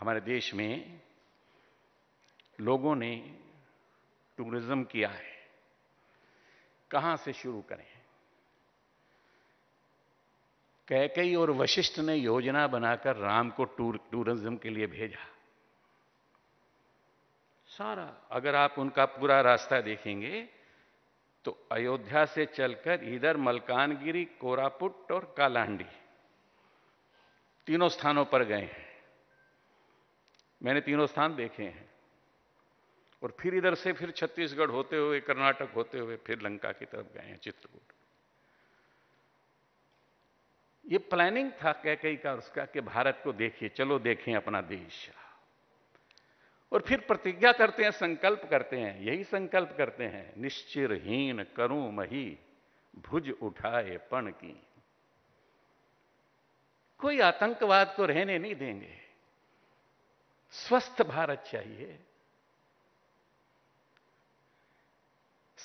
हमारे देश में लोगों ने टूरिज्म किया है कहां से शुरू करें कैकई और वशिष्ठ ने योजना बनाकर राम को टूर टूरिज्म के लिए भेजा सारा अगर आप उनका पूरा रास्ता देखेंगे तो अयोध्या से चलकर इधर मलकानगिरी कोरापुट और कालांडी तीनों स्थानों पर गए हैं मैंने तीनों स्थान देखे हैं और फिर इधर से फिर छत्तीसगढ़ होते हुए कर्नाटक होते हुए फिर लंका की तरफ गए हैं चित्रकूट ये प्लानिंग था कैकई का उसका कि भारत को देखिए चलो देखें अपना देश और फिर प्रतिज्ञा करते हैं संकल्प करते हैं यही संकल्प करते हैं निश्चिरहीन करूं मही भुज उठाए पण की कोई आतंकवाद को रहने नहीं देंगे स्वस्थ भारत चाहिए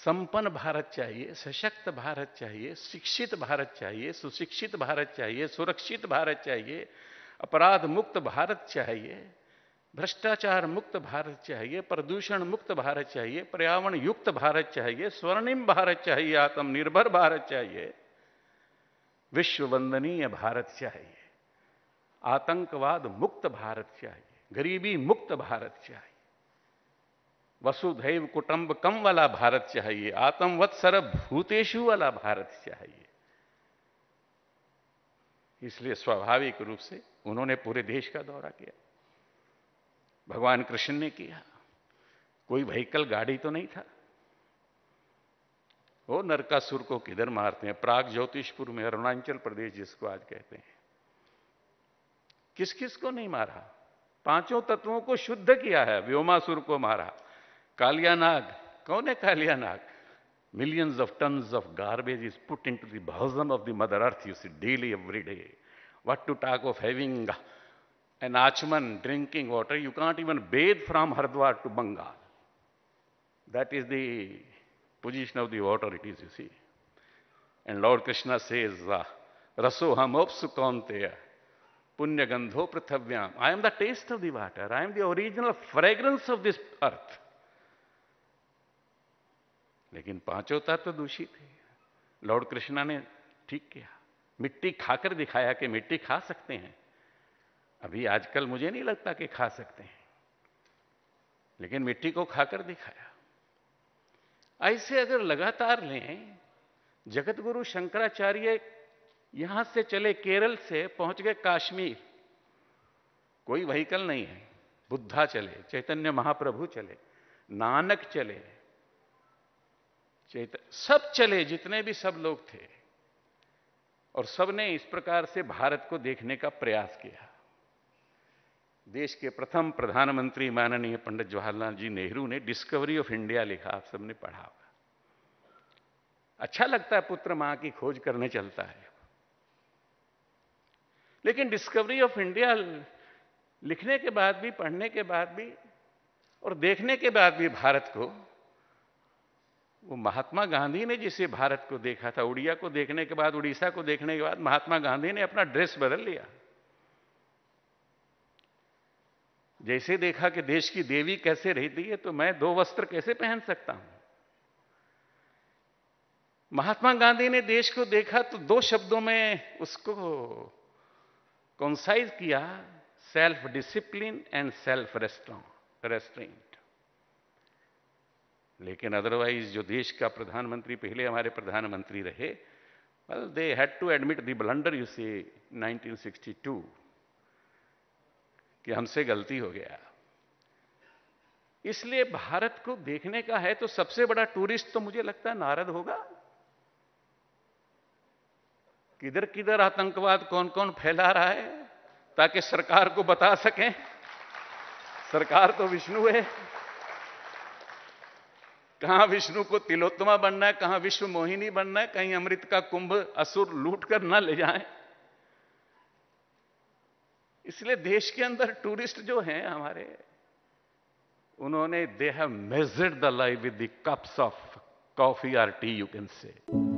संपन्न भारत चाहिए सशक्त भारत चाहिए शिक्षित भारत चाहिए सुशिक्षित भारत चाहिए सुरक्षित भारत चाहिए अपराध मुक्त भारत चाहिए भ्रष्टाचार मुक्त भारत चाहिए प्रदूषण मुक्त भारत चाहिए पर्यावरण युक्त भारत चाहिए स्वर्णिम भारत चाहिए आत्मनिर्भर भारत चाहिए विश्व वंदनीय भारत चाहिए आतंकवाद मुक्त भारत चाहिए गरीबी मुक्त भारत चाहिए वसुधैव कम वाला भारत चाहिए आत्मवत सर्व भूतेशु वाला भारत चाहिए इसलिए स्वाभाविक रूप से उन्होंने पूरे देश का दौरा किया भगवान कृष्ण ने किया कोई व्हीकल गाड़ी तो नहीं था वो नरकासुर को किधर मारते हैं प्राग ज्योतिषपुर में अरुणाचल प्रदेश जिसको आज कहते हैं किस किस को नहीं मारा पांचों तत्वों को शुद्ध किया है व्योमासुर को मारा कालियानाग कौन है Kaliyanag millions of tons of garbage is put in to दर्जम of the mother earth you see daily every day what to talk of having an aachaman drinking water you can't even bathe from Haridwar to Bengal that is the of daughter it is you see and lord Krishna से रसो हम of सुकौनते हैं Punyagandho Prithavyam. I am the taste of the water. I am the original fragrance of this earth. लेकिन पांचों तत्व तो दूषित थे लॉर्ड कृष्णा ने ठीक किया मिट्टी खाकर दिखाया कि मिट्टी खा सकते हैं अभी आजकल मुझे नहीं लगता कि खा सकते हैं लेकिन मिट्टी को खाकर दिखाया ऐसे अगर लगातार लें जगत गुरु शंकराचार्य यहां से चले केरल से पहुंच गए काश्मीर कोई वहीकल नहीं है बुद्धा चले चैतन्य महाप्रभु चले नानक चले चैत सब चले जितने भी सब लोग थे और सबने इस प्रकार से भारत को देखने का प्रयास किया देश के प्रथम प्रधानमंत्री माननीय पंडित जवाहरलाल जी नेहरू ने डिस्कवरी ऑफ इंडिया लिखा आप सबने पढ़ा होगा अच्छा लगता है पुत्र मां की खोज करने चलता है लेकिन डिस्कवरी ऑफ इंडिया लिखने के बाद भी पढ़ने के बाद भी और देखने के बाद भी भारत को वो महात्मा गांधी ने जिसे भारत को देखा था उड़िया को देखने के बाद उड़ीसा को देखने के बाद महात्मा गांधी ने अपना ड्रेस बदल लिया जैसे देखा कि देश की देवी कैसे रहती है तो मैं दो वस्त्र कैसे पहन सकता हूं महात्मा गांधी ने देश को देखा तो दो शब्दों में उसको कंसाइज किया self discipline and self restraint लेकिन अदरवाइज जो देश का प्रधानमंत्री पहले हमारे प्रधानमंत्री रहे well they had to admit the blunder you see 1962 कि हमसे गलती हो गया इसलिए भारत को देखने का है तो सबसे बड़ा टूरिस्ट तो मुझे लगता है नारद होगा किधर किधर आतंकवाद कौन कौन फैला रहा है ताकि सरकार को बता सकें सरकार तो विष्णु है कहां विष्णु को तिलोत्तमा बनना है कहां विश्व मोहिनी बनना है कहीं अमृत का कुंभ असुर लूट कर ना ले जाए इसलिए देश के अंदर टूरिस्ट जो हैं हमारे उन्होंने they have measured the life with the cups of coffee or tea you can से